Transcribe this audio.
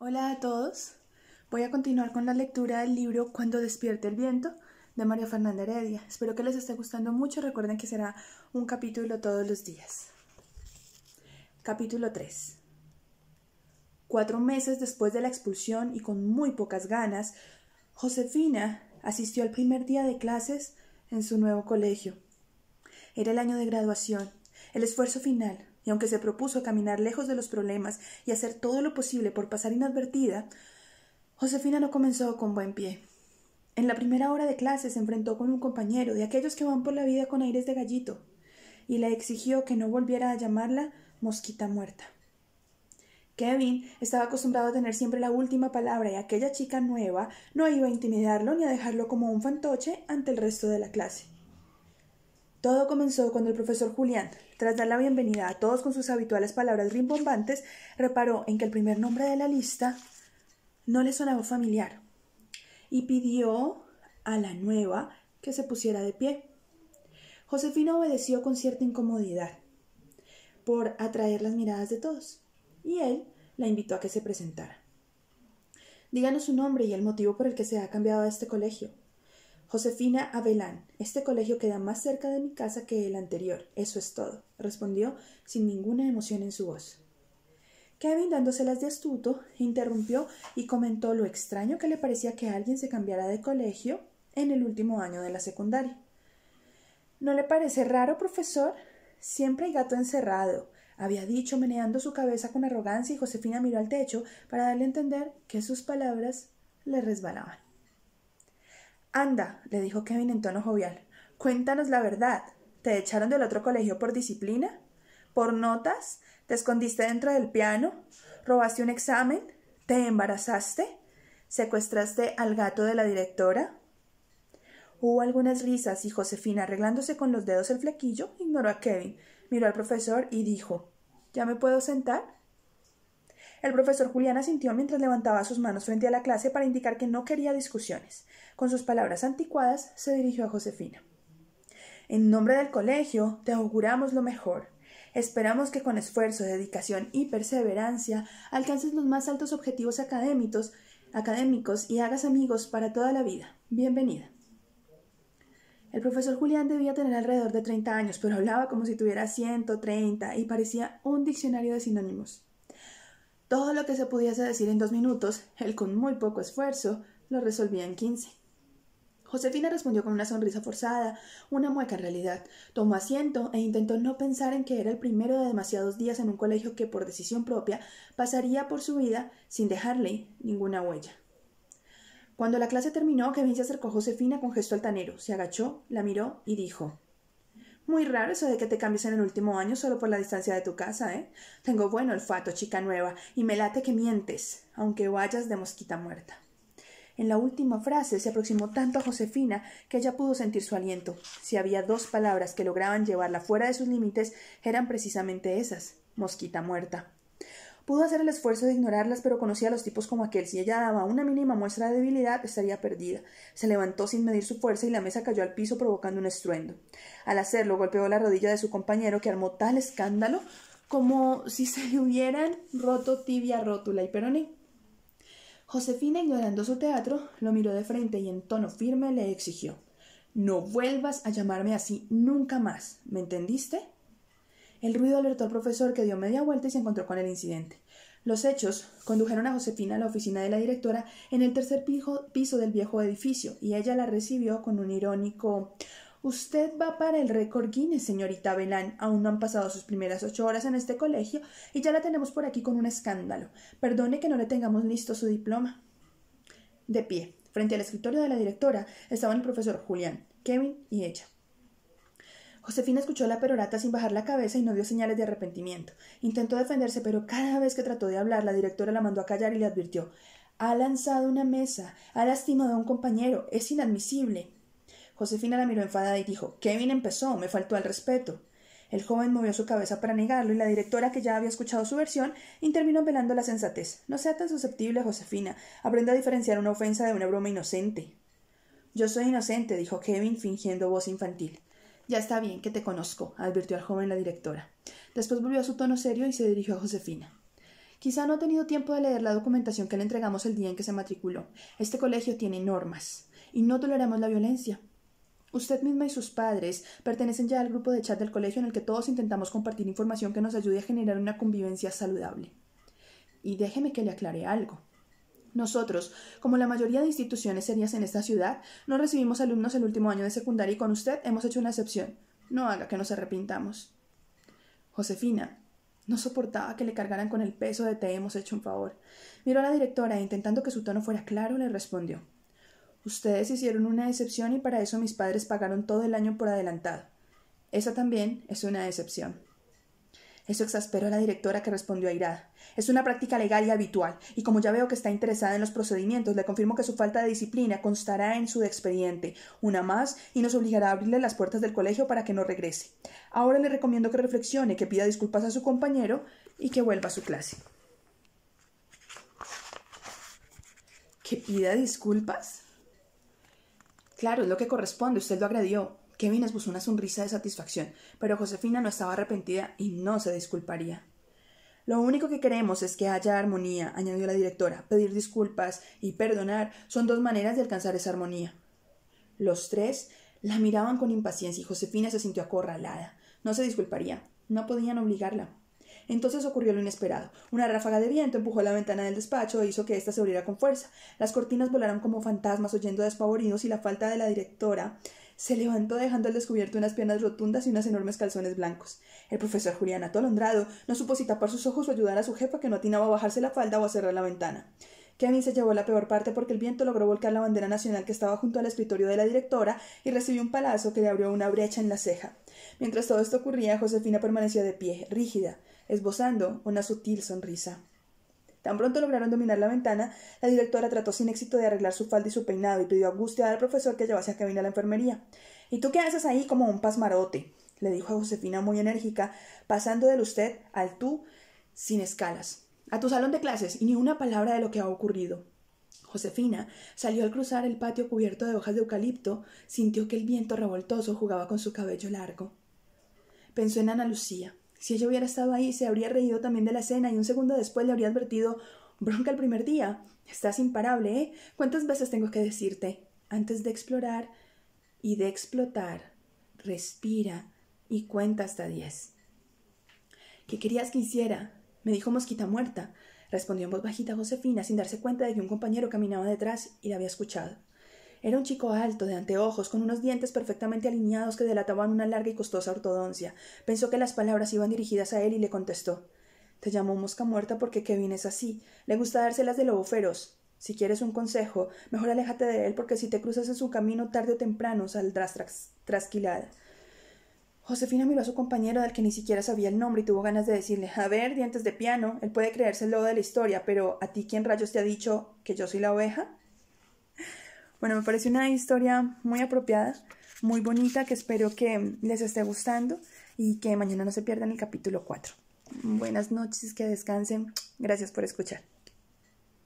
Hola a todos. Voy a continuar con la lectura del libro Cuando despierte el viento de María Fernanda Heredia. Espero que les esté gustando mucho. Recuerden que será un capítulo todos los días. Capítulo 3. Cuatro meses después de la expulsión y con muy pocas ganas, Josefina asistió al primer día de clases en su nuevo colegio. Era el año de graduación, el esfuerzo final, y aunque se propuso caminar lejos de los problemas y hacer todo lo posible por pasar inadvertida, Josefina no comenzó con buen pie. En la primera hora de clase se enfrentó con un compañero de aquellos que van por la vida con aires de gallito, y le exigió que no volviera a llamarla mosquita muerta. Kevin estaba acostumbrado a tener siempre la última palabra y aquella chica nueva no iba a intimidarlo ni a dejarlo como un fantoche ante el resto de la clase. Todo comenzó cuando el profesor Julián, tras dar la bienvenida a todos con sus habituales palabras rimbombantes, reparó en que el primer nombre de la lista no le sonaba familiar y pidió a la nueva que se pusiera de pie. Josefina obedeció con cierta incomodidad por atraer las miradas de todos y él la invitó a que se presentara. Díganos su nombre y el motivo por el que se ha cambiado a este colegio, Josefina Avelán. Este colegio queda más cerca de mi casa que el anterior. Eso es todo, respondió sin ninguna emoción en su voz. Kevin, dándoselas de astuto, interrumpió y comentó lo extraño que le parecía que alguien se cambiara de colegio en el último año de la secundaria. ¿No le parece raro, profesor? Siempre hay gato encerrado, había dicho meneando su cabeza con arrogancia y Josefina miró al techo para darle a entender que sus palabras le resbalaban. Anda, le dijo Kevin en tono jovial, cuéntanos la verdad. ¿Te echaron del otro colegio por disciplina? ¿Por notas? ¿Te escondiste dentro del piano? ¿Robaste un examen? ¿Te embarazaste? ¿Secuestraste al gato de la directora? Hubo algunas risas y Josefina, arreglándose con los dedos el flequillo, ignoró a Kevin, miró al profesor y dijo ¿Ya me puedo sentar? El profesor Julián asintió mientras levantaba sus manos frente a la clase para indicar que no quería discusiones. Con sus palabras anticuadas se dirigió a Josefina. En nombre del colegio, te auguramos lo mejor. Esperamos que con esfuerzo, dedicación y perseverancia alcances los más altos objetivos académicos, académicos y hagas amigos para toda la vida. Bienvenida. El profesor Julián debía tener alrededor de 30 años, pero hablaba como si tuviera 130 y parecía un diccionario de sinónimos. Todo lo que se pudiese decir en dos minutos, él con muy poco esfuerzo lo resolvía en 15. Josefina respondió con una sonrisa forzada, una mueca en realidad. Tomó asiento e intentó no pensar en que era el primero de demasiados días en un colegio que, por decisión propia, pasaría por su vida sin dejarle ninguna huella. Cuando la clase terminó, Kevin se acercó a Josefina con gesto altanero, se agachó, la miró y dijo Muy raro eso de que te cambies en el último año solo por la distancia de tu casa, ¿eh? Tengo buen olfato, chica nueva, y me late que mientes, aunque vayas de mosquita muerta. En la última frase se aproximó tanto a Josefina que ella pudo sentir su aliento. Si había dos palabras que lograban llevarla fuera de sus límites, eran precisamente esas mosquita muerta. Pudo hacer el esfuerzo de ignorarlas, pero conocía a los tipos como aquel. Si ella daba una mínima muestra de debilidad, estaría perdida. Se levantó sin medir su fuerza y la mesa cayó al piso provocando un estruendo. Al hacerlo, golpeó la rodilla de su compañero, que armó tal escándalo como si se le hubieran roto tibia rótula y peroné. Josefina, ignorando su teatro, lo miró de frente y en tono firme le exigió No vuelvas a llamarme así nunca más. ¿Me entendiste? El ruido alertó al profesor que dio media vuelta y se encontró con el incidente. Los hechos condujeron a Josefina a la oficina de la directora en el tercer piso del viejo edificio y ella la recibió con un irónico Usted va para el récord Guinness, señorita Belán. Aún no han pasado sus primeras ocho horas en este colegio y ya la tenemos por aquí con un escándalo. Perdone que no le tengamos listo su diploma. De pie, frente al escritorio de la directora, estaban el profesor Julián, Kevin y ella. Josefina escuchó la perorata sin bajar la cabeza y no dio señales de arrepentimiento. Intentó defenderse, pero cada vez que trató de hablar, la directora la mandó a callar y le advirtió Ha lanzado una mesa, ha lastimado a un compañero, es inadmisible. Josefina la miró enfadada y dijo Kevin empezó, me faltó al respeto. El joven movió su cabeza para negarlo y la directora, que ya había escuchado su versión, intervino velando la sensatez. No sea tan susceptible, Josefina. Aprenda a diferenciar una ofensa de una broma inocente. Yo soy inocente, dijo Kevin, fingiendo voz infantil. Ya está bien, que te conozco, advirtió al joven la directora. Después volvió a su tono serio y se dirigió a Josefina. Quizá no ha tenido tiempo de leer la documentación que le entregamos el día en que se matriculó. Este colegio tiene normas. Y no toleramos la violencia. Usted misma y sus padres pertenecen ya al grupo de chat del colegio en el que todos intentamos compartir información que nos ayude a generar una convivencia saludable. Y déjeme que le aclare algo. Nosotros, como la mayoría de instituciones serias en esta ciudad, no recibimos alumnos el último año de secundaria y con usted hemos hecho una excepción. No haga que nos arrepintamos. Josefina, no soportaba que le cargaran con el peso de te hemos hecho un favor. Miró a la directora e intentando que su tono fuera claro, le respondió. Ustedes hicieron una excepción y para eso mis padres pagaron todo el año por adelantado. Esa también es una excepción. Eso exasperó a la directora que respondió airada. Es una práctica legal y habitual, y como ya veo que está interesada en los procedimientos, le confirmo que su falta de disciplina constará en su expediente, una más, y nos obligará a abrirle las puertas del colegio para que no regrese. Ahora le recomiendo que reflexione, que pida disculpas a su compañero y que vuelva a su clase. ¿Que pida disculpas? Claro, es lo que corresponde, usted lo agredió. Kevin esbozó una sonrisa de satisfacción, pero Josefina no estaba arrepentida y no se disculparía. Lo único que queremos es que haya armonía, añadió la directora. Pedir disculpas y perdonar son dos maneras de alcanzar esa armonía. Los tres la miraban con impaciencia y Josefina se sintió acorralada. No se disculparía, no podían obligarla. Entonces ocurrió lo inesperado. Una ráfaga de viento empujó la ventana del despacho e hizo que ésta se abriera con fuerza. Las cortinas volaron como fantasmas oyendo despavoridos y la falta de la directora se levantó dejando al descubierto unas piernas rotundas y unos enormes calzones blancos. El profesor Julián, atolondrado, no supo si tapar sus ojos o ayudar a su jefa que no atinaba a bajarse la falda o a cerrar la ventana. Kevin se llevó la peor parte porque el viento logró volcar la bandera nacional que estaba junto al escritorio de la directora y recibió un palazo que le abrió una brecha en la ceja. Mientras todo esto ocurría, Josefina permanecía de pie, rígida, esbozando una sutil sonrisa. Tan pronto lograron dominar la ventana, la directora trató sin éxito de arreglar su falda y su peinado y pidió a gustia al profesor que llevase a Kevin a la enfermería. ¿Y tú qué haces ahí como un pasmarote? le dijo a Josefina muy enérgica, pasando del usted al tú sin escalas a tu salón de clases y ni una palabra de lo que ha ocurrido. Josefina salió al cruzar el patio cubierto de hojas de eucalipto, sintió que el viento revoltoso jugaba con su cabello largo. Pensó en Ana Lucía. Si ella hubiera estado ahí, se habría reído también de la cena y un segundo después le habría advertido bronca el primer día. Estás imparable, ¿eh? ¿Cuántas veces tengo que decirte? Antes de explorar y de explotar, respira y cuenta hasta diez. ¿Qué querías que hiciera? Me dijo mosquita muerta. Respondió en voz bajita Josefina, sin darse cuenta de que un compañero caminaba detrás y la había escuchado. Era un chico alto, de anteojos, con unos dientes perfectamente alineados que delataban una larga y costosa ortodoncia. Pensó que las palabras iban dirigidas a él y le contestó. Te llamó mosca muerta porque Kevin es así. Le gusta dárselas de loboferos, Si quieres un consejo, mejor aléjate de él porque si te cruzas en su camino tarde o temprano saldrás trasquilada. Josefina miró a su compañero del que ni siquiera sabía el nombre y tuvo ganas de decirle A ver, dientes de piano, él puede creerse el lobo de la historia, pero ¿a ti quién rayos te ha dicho que yo soy la oveja? Bueno, me parece una historia muy apropiada, muy bonita, que espero que les esté gustando y que mañana no se pierdan el capítulo 4. Buenas noches, que descansen. Gracias por escuchar.